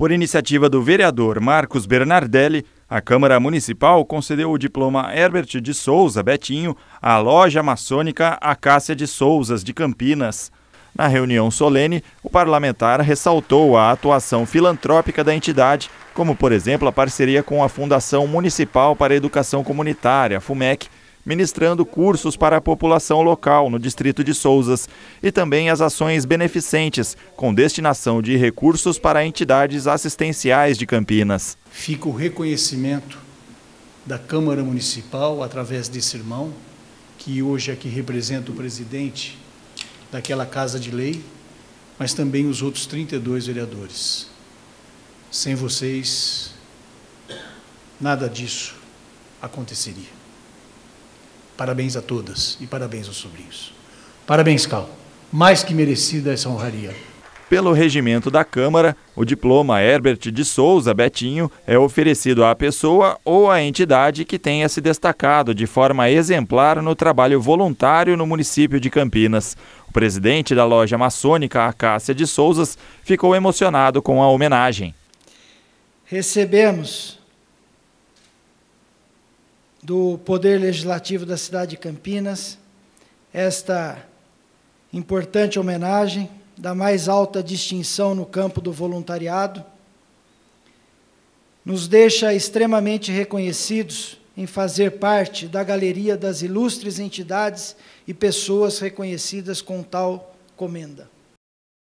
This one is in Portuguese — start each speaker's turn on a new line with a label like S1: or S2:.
S1: Por iniciativa do vereador Marcos Bernardelli, a Câmara Municipal concedeu o diploma Herbert de Souza Betinho à loja maçônica Acácia de Souzas de Campinas. Na reunião solene, o parlamentar ressaltou a atuação filantrópica da entidade, como, por exemplo, a parceria com a Fundação Municipal para a Educação Comunitária, FUMEC, ministrando cursos para a população local no distrito de Souzas e também as ações beneficentes, com destinação de recursos para entidades assistenciais de Campinas.
S2: Fica o reconhecimento da Câmara Municipal, através desse irmão, que hoje aqui é representa o presidente daquela Casa de Lei, mas também os outros 32 vereadores. Sem vocês, nada disso aconteceria. Parabéns a todas e parabéns aos sobrinhos. Parabéns, Cal. Mais que merecida essa honraria.
S1: Pelo regimento da Câmara, o diploma Herbert de Souza Betinho é oferecido à pessoa ou à entidade que tenha se destacado de forma exemplar no trabalho voluntário no município de Campinas. O presidente da loja maçônica, Acácia de Souzas, ficou emocionado com a homenagem.
S3: Recebemos do Poder Legislativo da cidade de Campinas, esta importante homenagem da mais alta distinção no campo do voluntariado, nos deixa extremamente reconhecidos em fazer parte da galeria das ilustres entidades e pessoas reconhecidas com tal comenda.